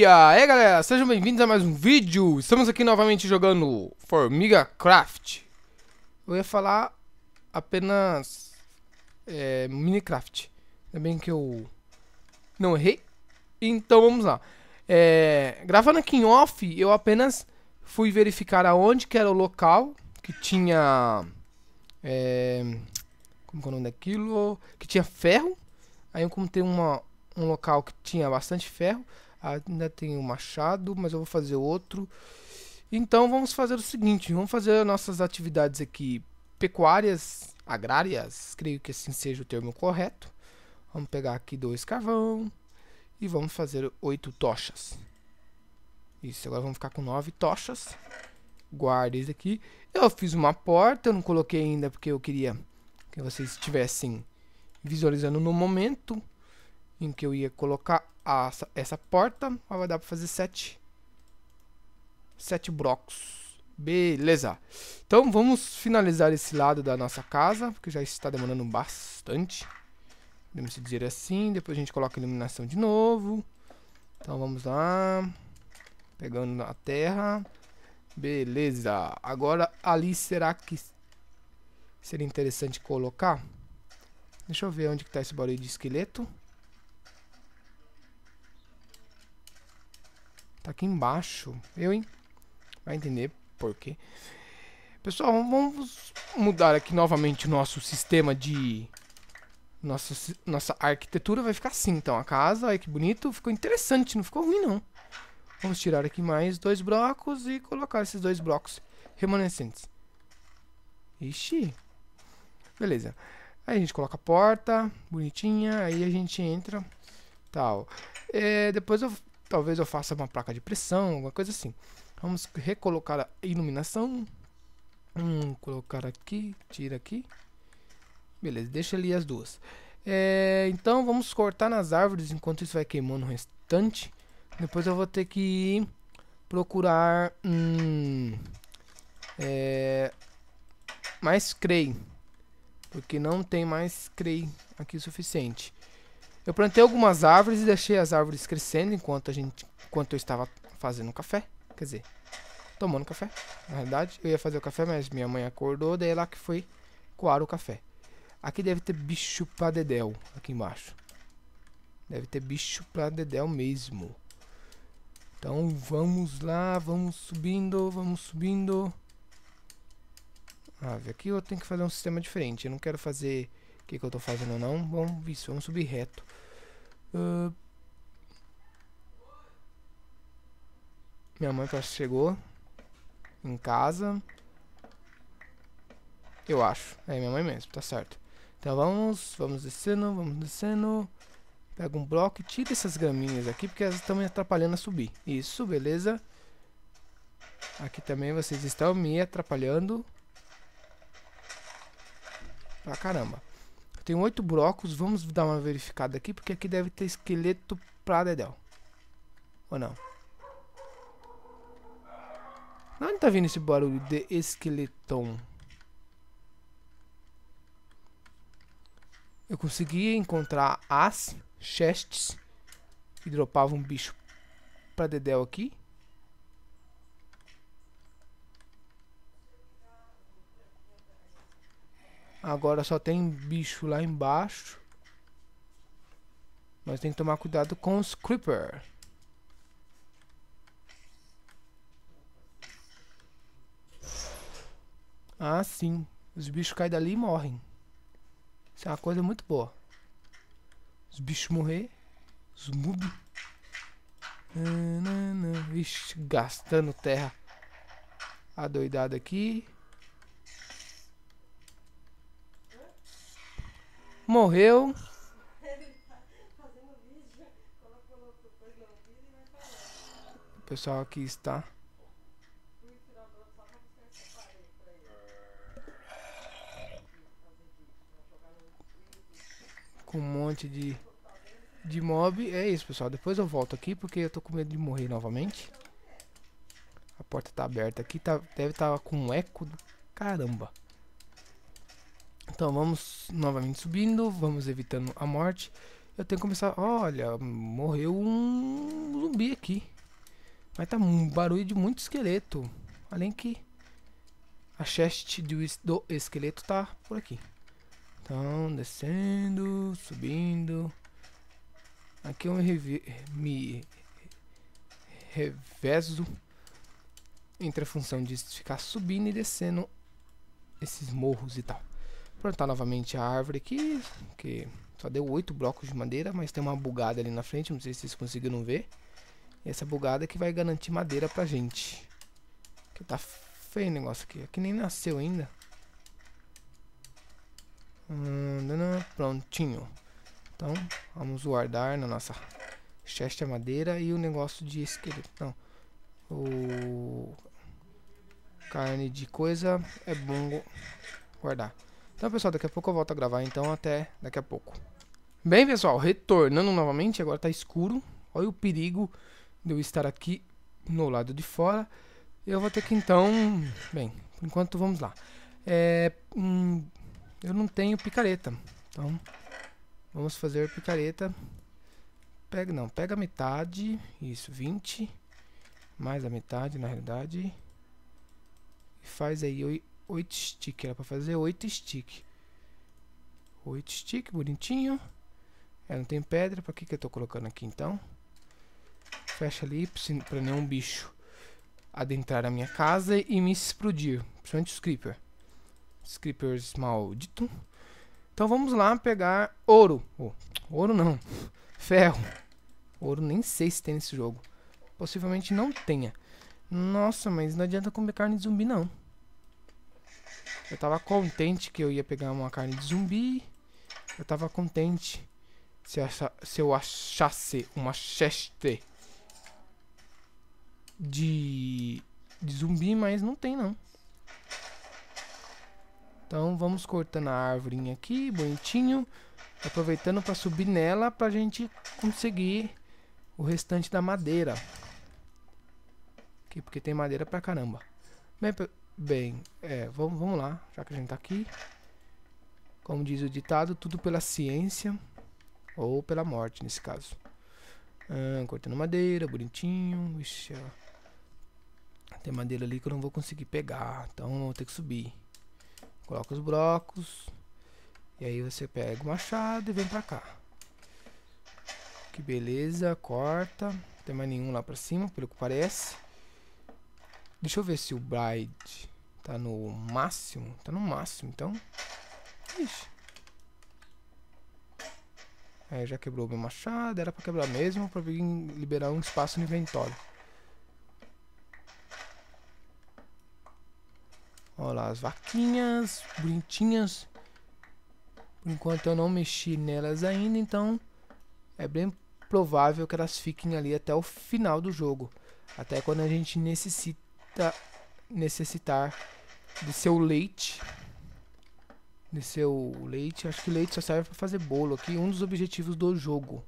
dia! aí, galera, sejam bem-vindos a mais um vídeo! Estamos aqui novamente jogando Formiga Craft. Eu ia falar apenas é, Minecraft. Ainda bem que eu não errei. Então vamos lá. É, gravando aqui em off, eu apenas fui verificar aonde que era o local que tinha... É, como é o nome daquilo? Que tinha ferro. Aí eu encontrei uma, um local que tinha bastante ferro. Ainda tem um machado, mas eu vou fazer outro. Então vamos fazer o seguinte, vamos fazer nossas atividades aqui pecuárias, agrárias, creio que assim seja o termo correto. Vamos pegar aqui dois carvão e vamos fazer oito tochas. Isso, agora vamos ficar com nove tochas. Guarda isso aqui. Eu fiz uma porta, eu não coloquei ainda porque eu queria que vocês estivessem visualizando no momento em que eu ia colocar a, essa porta. vai dar pra fazer sete. Sete blocos. Beleza. Então vamos finalizar esse lado da nossa casa. Porque já está demorando bastante. Podemos dizer assim. Depois a gente coloca a iluminação de novo. Então vamos lá. Pegando a terra. Beleza. Agora ali será que seria interessante colocar? Deixa eu ver onde está esse barulho de esqueleto. Tá aqui embaixo. Eu, hein? Vai entender por quê. Pessoal, vamos mudar aqui novamente o nosso sistema de... Nossa, nossa arquitetura vai ficar assim, então. A casa, olha que bonito. Ficou interessante, não ficou ruim, não. Vamos tirar aqui mais dois blocos e colocar esses dois blocos remanescentes. Ixi. Beleza. Aí a gente coloca a porta, bonitinha. Aí a gente entra, tal. É, depois eu Talvez eu faça uma placa de pressão, alguma coisa assim. Vamos recolocar a iluminação. Hum, colocar aqui, tira aqui. Beleza, deixa ali as duas. É, então vamos cortar nas árvores enquanto isso vai queimando o restante. Depois eu vou ter que procurar hum, é, mais crei. Porque não tem mais crei aqui o suficiente. Eu plantei algumas árvores e deixei as árvores crescendo enquanto a gente, enquanto eu estava fazendo café, quer dizer, tomando café. Na verdade, eu ia fazer o café, mas minha mãe acordou, daí é lá que foi coar o café. Aqui deve ter bicho pra dedéu, aqui embaixo. Deve ter bicho pra dedéu mesmo. Então vamos lá, vamos subindo, vamos subindo. Ah, aqui eu tenho que fazer um sistema diferente. Eu não quero fazer que, eu tô fazendo não. Bom, isso, vamos subir reto. Uh... Minha mãe parece que chegou em casa. Eu acho. É minha mãe mesmo, tá certo. Então vamos, vamos descendo, vamos descendo. Pega um bloco e tira essas graminhas aqui, porque elas estão me atrapalhando a subir. Isso, beleza. Aqui também vocês estão me atrapalhando. Pra caramba. Tem oito blocos, vamos dar uma verificada aqui, porque aqui deve ter esqueleto pra dedéu. Ou não? Não, onde tá vindo esse barulho de esqueleton? Eu conseguia encontrar as chests e dropava um bicho pra dedéu aqui. Agora só tem bicho lá embaixo. Mas tem que tomar cuidado com os creeper. Ah, sim. Os bichos caem dali e morrem. Isso é uma coisa muito boa. Os bichos morrer. Os mubi. Vixe, gastando terra. a doidada aqui. morreu. O pessoal aqui está. Com um monte de, de mob. É isso, pessoal. Depois eu volto aqui porque eu tô com medo de morrer novamente. A porta tá aberta aqui. Tá, deve estar tá com um eco do caramba. Então vamos novamente subindo, vamos evitando a morte. Eu tenho que começar. Olha, morreu um zumbi aqui. Mas tá um barulho de muito esqueleto. Além que a chest do, esqueleto tá por aqui. Então, descendo, subindo. Aqui eu me, me revezo entre a função de ficar subindo e descendo esses morros e tal plantar novamente a árvore aqui, que só deu oito blocos de madeira, mas tem uma bugada ali na frente, não sei se vocês conseguiram ver. E essa bugada é que vai garantir madeira pra gente. Que tá feio o negócio aqui, aqui nem nasceu ainda. Hum, prontinho. Então, vamos guardar na nossa chest a madeira e o negócio de esqueleto. Não, o carne de coisa é bom guardar. Então, pessoal, daqui a pouco eu volto a gravar, então até daqui a pouco. Bem, pessoal, retornando novamente, agora tá escuro. Olha o perigo de eu estar aqui no lado de fora. Eu vou ter que então... Bem, por enquanto vamos lá. É, hum, eu não tenho picareta, então vamos fazer picareta. Pega, não, pega metade, isso, 20, mais a metade na realidade. E faz aí 8 stick. Era pra fazer 8 stick. 8 stick, bonitinho. É, não tem pedra. Pra que que eu tô colocando aqui então? Fecha ali pra nenhum bicho adentrar a minha casa e me explodir. Principalmente os creeper. Os creepers maldito. Então vamos lá pegar ouro. Oh, ouro não. Ferro. Ouro nem sei se tem nesse jogo. Possivelmente não tenha. Nossa, mas não adianta comer carne de zumbi não. Eu tava contente que eu ia pegar uma carne de zumbi. Eu tava contente se, acha, se eu achasse uma cheste de, de zumbi, mas não tem não. Então vamos cortando a árvore aqui, bonitinho. Aproveitando para subir nela para a gente conseguir o restante da madeira. Aqui, porque tem madeira pra caramba. Bem, Bem, é, vamos, vamos lá, já que a gente está aqui. Como diz o ditado, tudo pela ciência ou pela morte, nesse caso. Ah, cortando madeira, bonitinho. Ixi, Tem madeira ali que eu não vou conseguir pegar, então vou ter que subir. Coloca os blocos. E aí você pega o machado e vem pra cá. Que beleza, corta. Não tem mais nenhum lá pra cima, pelo que parece. Deixa eu ver se o Bride Tá no máximo. Tá no máximo, então. Ixi. Aí é, já quebrou meu machado. Era pra quebrar mesmo pra vir liberar um espaço no inventório. Olha lá, as vaquinhas bonitinhas. Por enquanto eu não mexi nelas ainda, então é bem provável que elas fiquem ali até o final do jogo. Até quando a gente necessita necessitar de seu leite. De seu leite. Acho que leite só serve para fazer bolo aqui. Um dos objetivos do jogo.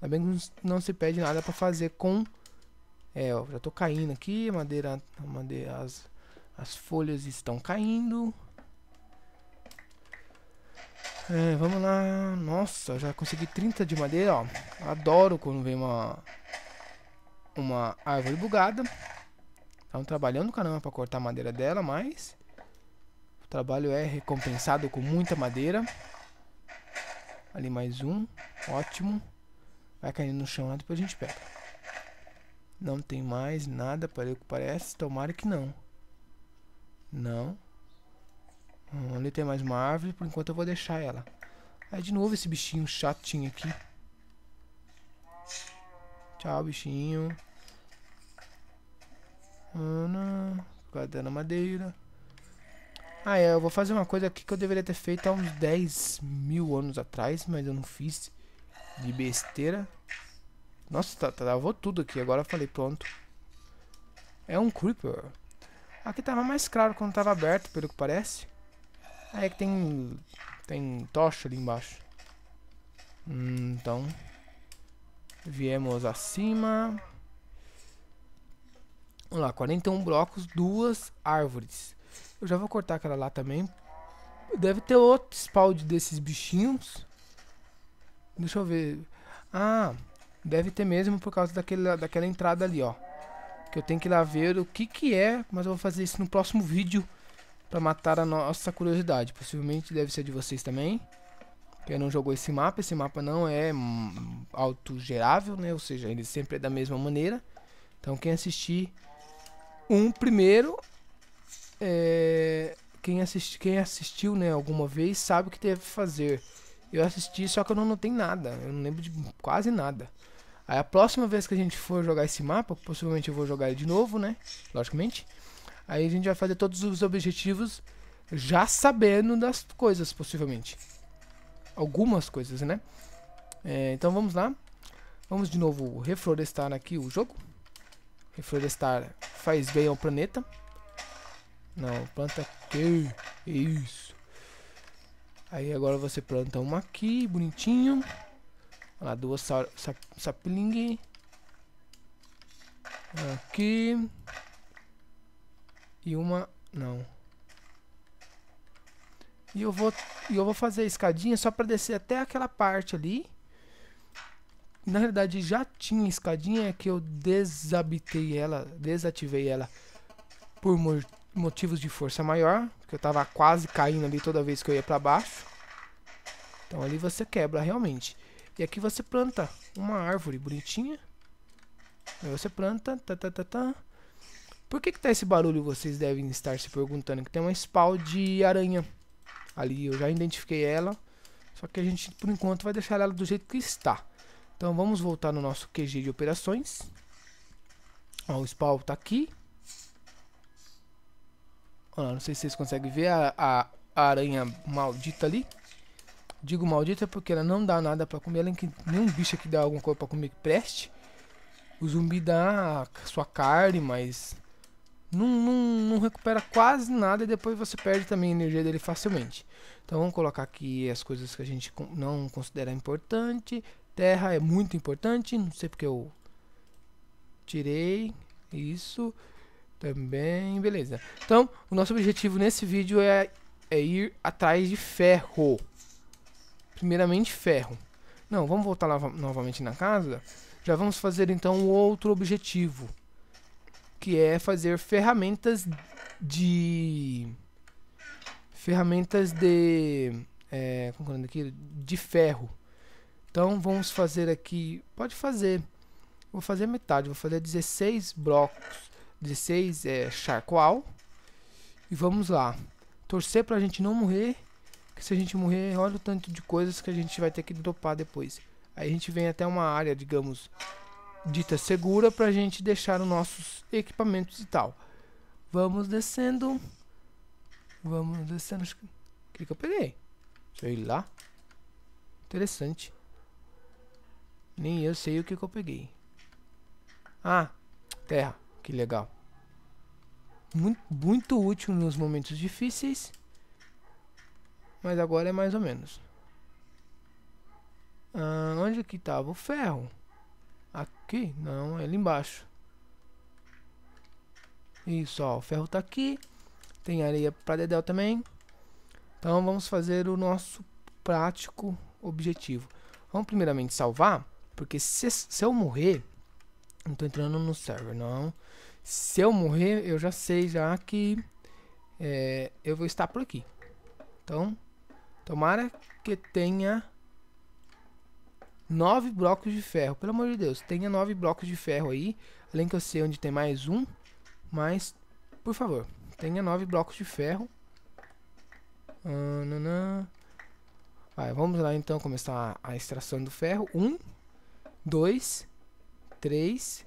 Ainda bem que não se pede nada para fazer com... É, ó, já tô caindo aqui. Madeira, madeira as, as folhas estão caindo. É, vamos lá. Nossa, já consegui 30 de madeira, ó. Adoro quando vem uma... Uma árvore bugada. Estavam trabalhando caramba para cortar a madeira dela, mas o trabalho é recompensado com muita madeira. Ali mais um. Ótimo. Vai caindo no chão lá, depois a gente pega. Não tem mais nada, o que parece. Tomara que não. Não. ali tem mais uma árvore, por enquanto eu vou deixar ela. Aí de novo esse bichinho chatinho aqui. Tchau, bichinho. Ana, cadê madeira? Ah, é, eu vou fazer uma coisa aqui que eu deveria ter feito há uns 10 mil anos atrás, mas eu não fiz de besteira. Nossa, tá, travou tudo aqui, agora eu falei, pronto. É um Creeper. Aqui tava mais claro quando tava aberto, pelo que parece. Aí é que tem, tem tocha ali embaixo. Hum, então, viemos acima... Vamos lá, 41 blocos, duas árvores. Eu já vou cortar aquela lá também. Deve ter outro spawn desses bichinhos. Deixa eu ver. Ah, deve ter mesmo por causa daquele, daquela entrada ali, ó. Que eu tenho que ir lá ver o que que é, mas eu vou fazer isso no próximo vídeo. Pra matar a nossa curiosidade. Possivelmente deve ser de vocês também. Quem não jogou esse mapa, esse mapa não é autogerável, né? Ou seja, ele sempre é da mesma maneira. Então quem assistir um primeiro. É, quem, assisti, quem assistiu né, alguma vez sabe o que teve fazer. Eu assisti, só que eu não notei nada. Eu não lembro de quase nada. Aí a próxima vez que a gente for jogar esse mapa, possivelmente eu vou jogar ele de novo, né? Logicamente. Aí a gente vai fazer todos os objetivos já sabendo das coisas, possivelmente. Algumas coisas, né? É, então vamos lá. Vamos de novo reflorestar aqui o jogo. Reflorestar faz bem ao planeta. Não, planta que Isso. Aí agora você planta uma aqui, bonitinho. lá, duas sap Aqui. E uma... Não. E eu vou, e eu vou fazer a escadinha só para descer até aquela parte ali na realidade já tinha escadinha, é que eu desabitei ela, desativei ela por mo motivos de força maior, que eu tava quase caindo ali toda vez que eu ia para baixo. Então ali você quebra realmente. E aqui você planta uma árvore bonitinha. Aí você planta, tá, tá, tá, tá. Por que que tá esse barulho? Vocês devem estar se perguntando. Que tem uma spawn de aranha ali. Eu já identifiquei ela. Só que a gente, por enquanto, vai deixar ela do jeito que está. Então vamos voltar no nosso QG de operações. Ó, o spawn está aqui. Ó, não sei se vocês conseguem ver a, a, aranha maldita ali. Digo maldita porque ela não dá nada para comer. Além que nenhum bicho aqui dá alguma coisa para comer que preste. O zumbi dá sua carne, mas não, não, não, recupera quase nada e depois você perde também a energia dele facilmente. Então vamos colocar aqui as coisas que a gente não considera importante terra é muito importante, não sei porque eu tirei isso também, beleza. Então, o nosso objetivo nesse vídeo é, é ir atrás de ferro. Primeiramente ferro. Não, vamos voltar lá novamente na casa. Já vamos fazer então outro objetivo. Que é fazer ferramentas de... Ferramentas de... É, como é aqui? De ferro. Então vamos fazer aqui, pode fazer, vou fazer metade, vou fazer 16 blocos, 16 é, charcoal. E vamos lá, torcer pra gente não morrer, que se a gente morrer, olha o tanto de coisas que a gente vai ter que dopar depois. Aí a gente vem até uma área, digamos, dita segura pra gente deixar os nossos equipamentos e tal. Vamos descendo, vamos descendo, o que, que eu peguei? Sei lá, interessante. Nem eu sei o que, que eu peguei. Ah, terra. Que legal. Muito, muito útil nos momentos difíceis. Mas agora é mais ou menos. Ah, onde que estava o ferro? Aqui? Não, é ali embaixo. Isso, ó, o ferro tá aqui. Tem areia para dedéu também. Então vamos fazer o nosso prático objetivo. Vamos primeiramente salvar. Porque se, se eu morrer, não tô entrando no server, não. Se eu morrer, eu já sei já que é, eu vou estar por aqui. Então, tomara que tenha nove blocos de ferro. Pelo amor de Deus, tenha nove blocos de ferro aí. Além que eu sei onde tem mais um. Mas, por favor, tenha nove blocos de ferro. Ah, Vai, vamos lá então começar a extração do ferro. Um, dois, três,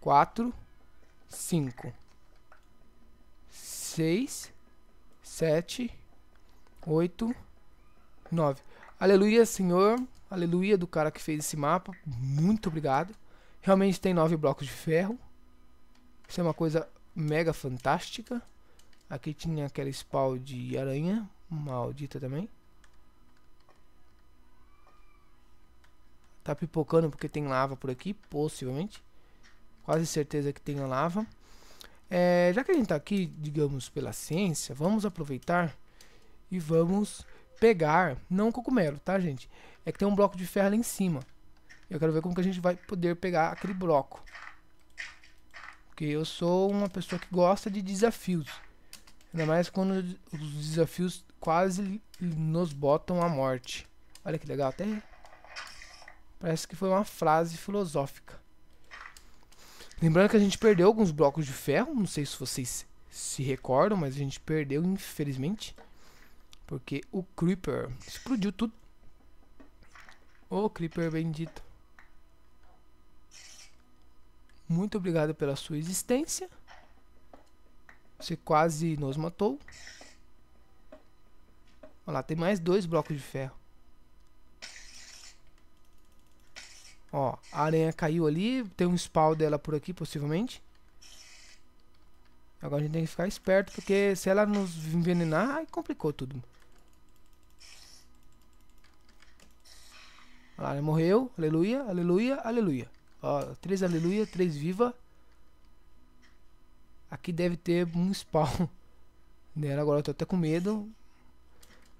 quatro, cinco, seis, sete, oito, nove. Aleluia, Senhor. Aleluia do cara que fez esse mapa. Muito obrigado. Realmente tem nove blocos de ferro. Isso é uma coisa mega fantástica. Aqui tinha aquela spawn de aranha. Maldita também. Tá pipocando porque tem lava por aqui, possivelmente. Quase certeza que tem lava. É, já que a gente tá aqui, digamos, pela ciência, vamos aproveitar e vamos pegar, não cogumelo, tá gente? É que tem um bloco de ferro ali em cima. Eu quero ver como que a gente vai poder pegar aquele bloco. Porque eu sou uma pessoa que gosta de desafios. Ainda mais quando os desafios quase nos botam à morte. Olha que legal, até Parece que foi uma frase filosófica. Lembrando que a gente perdeu alguns blocos de ferro, não sei se vocês se recordam, mas a gente perdeu, infelizmente. Porque o Creeper explodiu tudo. Ô oh, Creeper bendito. Muito obrigado pela sua existência. Você quase nos matou. Olha lá, tem mais dois blocos de ferro. Ó, a aranha caiu ali, tem um spawn dela por aqui, possivelmente. Agora a gente tem que ficar esperto, porque se ela nos envenenar, aí complicou tudo. Olha lá, ela morreu. Aleluia, aleluia, aleluia. Ó, três aleluia, três viva. Aqui deve ter um spawn dela. Agora eu tô até com medo.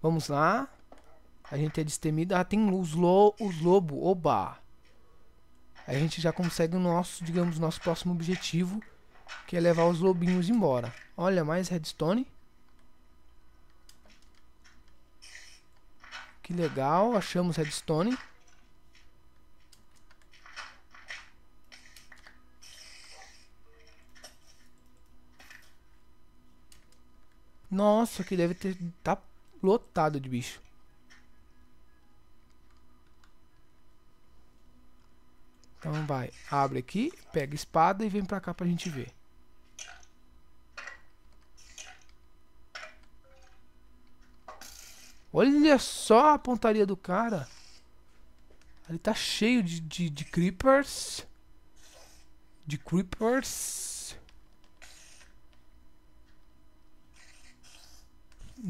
Vamos lá. A gente é destemida. Ah, tem os, lo os lobos. Oba! a gente já consegue o nosso, digamos, nosso próximo objetivo, que é levar os lobinhos embora. Olha, mais redstone. Que legal, achamos redstone. Nossa, aqui deve ter tá lotado de bicho. Então vai, abre aqui, pega espada e vem pra cá pra gente ver. Olha só a pontaria do cara. Ele tá cheio de, de, de creepers. De creepers.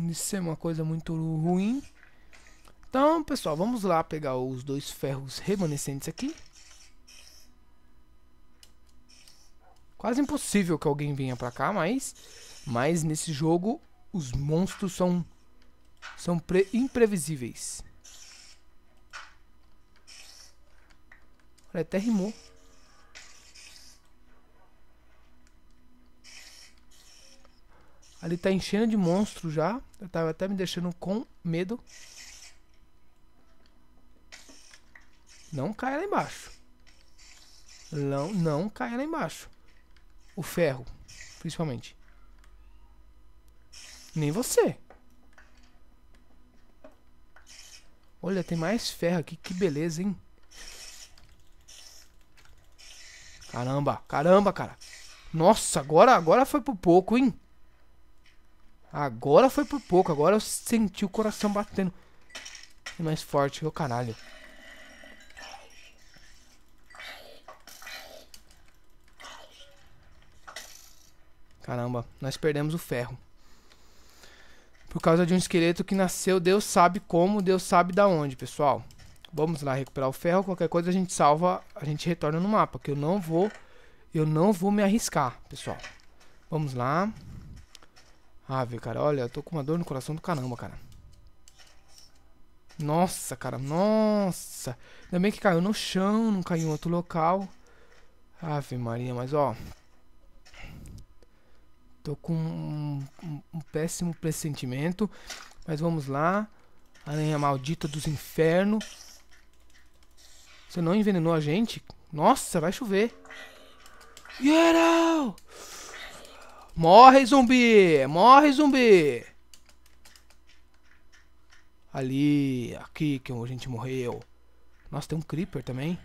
Isso é uma coisa muito ruim. Então, pessoal, vamos lá pegar os dois ferros remanescentes aqui. Quase impossível que alguém venha pra cá, mas... Mas nesse jogo, os monstros são... São imprevisíveis. Olha, até rimou. Ali tá enchendo de monstro já. Eu tava até me deixando com medo. Não caia lá embaixo. Não, não caia lá embaixo. O ferro, principalmente. Nem você. Olha, tem mais ferro aqui. Que beleza, hein? Caramba, caramba, cara. Nossa, agora, agora foi por pouco, hein? Agora foi por pouco. Agora eu senti o coração batendo. É mais forte que o caralho. Caramba, nós perdemos o ferro. Por causa de um esqueleto que nasceu, Deus sabe como, Deus sabe da onde, pessoal. Vamos lá recuperar o ferro, qualquer coisa a gente salva, a gente retorna no mapa, que eu não vou eu não vou me arriscar, pessoal. Vamos lá. Ave, ah, cara, olha, eu tô com uma dor no coração do caramba, cara. Nossa, cara, nossa. Ainda bem que caiu no chão, não caiu em outro local. Ave Maria, mas ó, Tô com um, um, um péssimo pressentimento. Mas vamos lá. Aranha maldita dos infernos. Você não envenenou a gente? Nossa, vai chover. Get out! Morre, zumbi! Morre, zumbi! Ali, aqui que a gente morreu. Nossa, tem um Creeper também.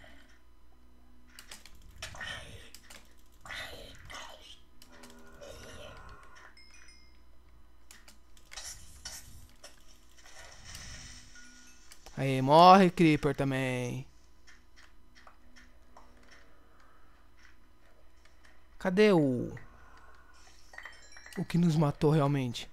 Aí, morre Creeper também. Cadê o... O que nos matou realmente?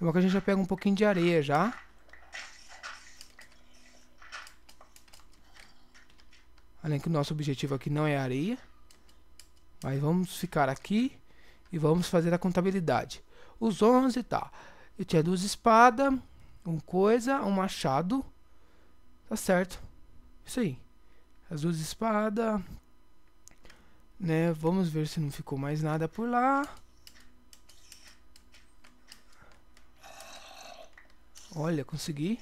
É bom que a gente já pega um pouquinho de areia já. Além que o nosso objetivo aqui não é areia. Mas vamos ficar aqui e vamos fazer a contabilidade. Os 11, tá. Eu tinha duas espadas, um coisa, um machado. Tá certo. Isso aí. As duas espadas. Né? Vamos ver se não ficou mais nada por lá. Olha, consegui.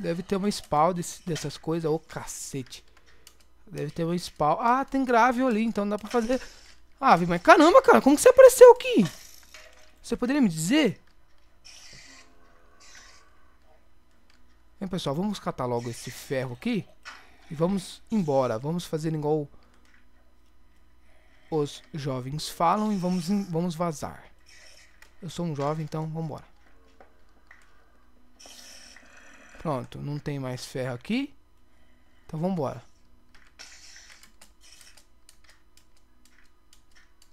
Deve ter uma spawn desse, dessas coisas. Ô, oh, cacete. Deve ter uma spawn. Ah, tem grave ali, então dá pra fazer... Ah, mas caramba, cara, como que você apareceu aqui? Você poderia me dizer? Bem, pessoal, vamos catar logo esse ferro aqui. E vamos embora. Vamos fazer igual os jovens falam e vamos, vamos vazar. Eu sou um jovem, então vambora. Pronto, não tem mais ferro aqui. Então vamos embora.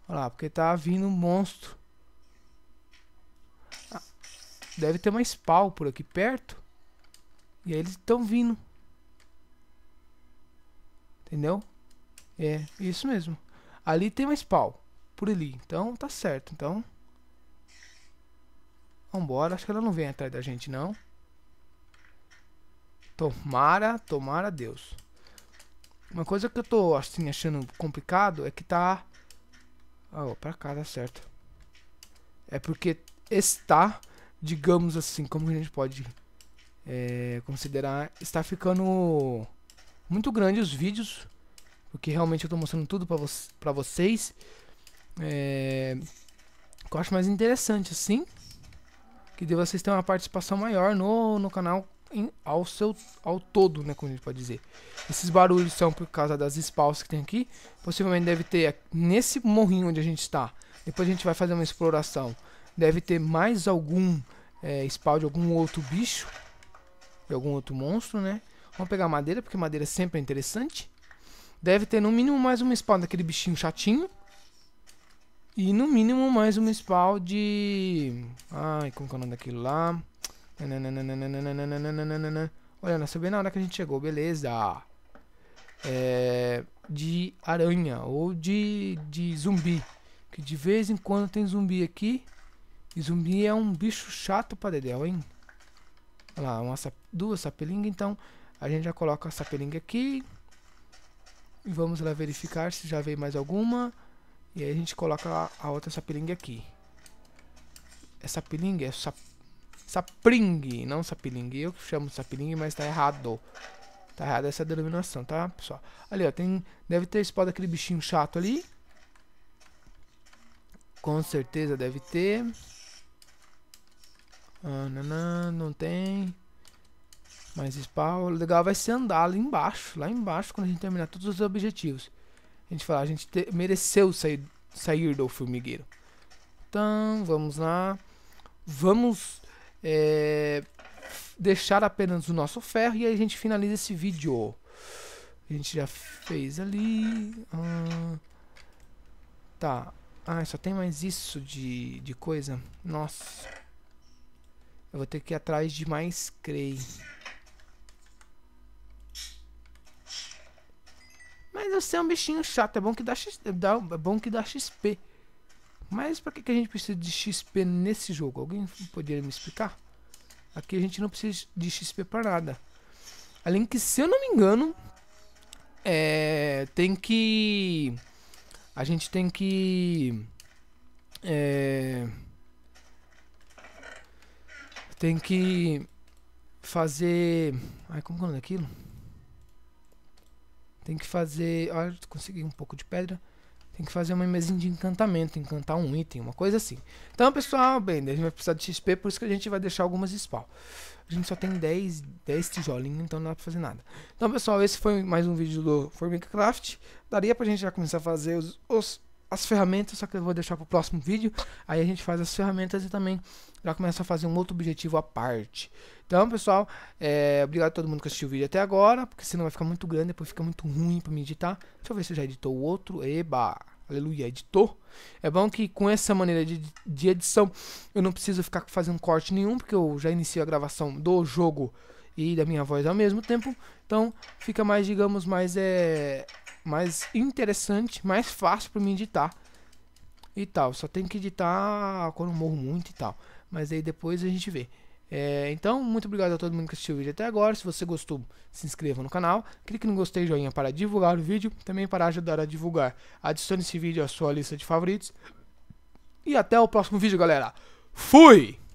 Olha lá, porque tá vindo um monstro. Ah, deve ter uma spawn por aqui perto. E aí eles estão vindo. Entendeu? É, isso mesmo. Ali tem uma spawn. Por ali. Então tá certo. Então. Vambora. Acho que ela não vem atrás da gente, não. Tomara, tomara Deus. Uma coisa que eu tô assim, achando complicado é que tá... Ah, ó, pra cá, tá certo. É porque está, digamos assim, como a gente pode é, considerar, está ficando muito grande os vídeos. Porque realmente eu tô mostrando tudo pra, vo pra vocês. É, que eu acho mais interessante, assim. Que de vocês tenham uma participação maior no, no canal em, ao seu ao todo, né, como a gente pode dizer. Esses barulhos são por causa das spawns que tem aqui. Possivelmente deve ter é, nesse morrinho onde a gente está. Depois a gente vai fazer uma exploração. Deve ter mais algum é, spawn de algum outro bicho, de algum outro monstro, né? Vamos pegar madeira, porque madeira sempre é interessante. Deve ter no mínimo mais uma spawn daquele bichinho chatinho. E no mínimo mais uma spawn de... Ai, como que é o nome daquilo lá? Olha, nasceu bem na hora que a gente chegou, beleza. É, de aranha ou de, de zumbi. Que de vez em quando tem zumbi aqui. E zumbi é um bicho chato pra dedéu, hein? Olha lá, uma, duas sapelingas. Então, a gente já coloca a sapelinga aqui. E vamos lá verificar se já veio mais alguma. E aí a gente coloca a, a outra sapelinga aqui. Essa pelinga, é sap Sapling, não sapilingue Eu chamo sapiling, mas tá errado. Tá errada essa denominação, tá, pessoal? Ali, ó, tem... Deve ter spawn aquele bichinho chato ali. Com certeza deve ter. Ah, não, não, não tem. Mas spawn, o legal vai ser andar ali embaixo, lá embaixo, quando a gente terminar todos os objetivos. A gente falar, a gente te, mereceu sair, sair do formigueiro. Então, vamos lá. Vamos é, deixar apenas o nosso ferro e aí a gente finaliza esse vídeo. A gente já fez ali. tá. Ah, só tem mais isso de, de coisa. Nossa. Eu vou ter que ir atrás de mais crei. Mas eu sei é um bichinho chato. É bom que dá, dá, é bom que dá XP. Mas para que, que a gente precisa de XP nesse jogo? Alguém poderia me explicar? Aqui a gente não precisa de XP para nada. Além que, se eu não me engano, é, tem que... A gente tem que... É, tem que fazer... Ai, como que é aquilo? Tem que fazer... Olha, ah, consegui um pouco de pedra. Tem que fazer uma mesinha de encantamento, encantar um item, uma coisa assim. Então, pessoal, bem, a gente vai precisar de XP, por isso que a gente vai deixar algumas spawn. A gente só tem 10, 10 tijolinhos, então não dá pra fazer nada. Então, pessoal, esse foi mais um vídeo do Formicraft. Daria pra gente já começar a fazer os, os as ferramentas, só que eu vou deixar para o próximo vídeo. Aí a gente faz as ferramentas e também já começa a fazer um outro objetivo à parte. Então, pessoal, é, obrigado a todo mundo que assistiu o vídeo até agora, porque senão vai ficar muito grande, depois fica muito ruim para me editar. Deixa eu ver se eu já editou o outro. Eba! Aleluia, editou. É bom que com essa maneira de, de edição eu não preciso ficar fazendo corte nenhum, porque eu já inicio a gravação do jogo e da minha voz ao mesmo tempo. Então fica mais, digamos, mais é, mais interessante, mais fácil para mim editar e tal. Só tem que editar quando morro muito e tal. Mas aí depois a gente vê. É, então, muito obrigado a todo mundo que assistiu o vídeo até agora. Se você gostou, se inscreva no canal. Clique no gostei joinha para divulgar o vídeo. Também para ajudar a divulgar. Adicione esse vídeo à sua lista de favoritos. E até o próximo vídeo, galera. Fui!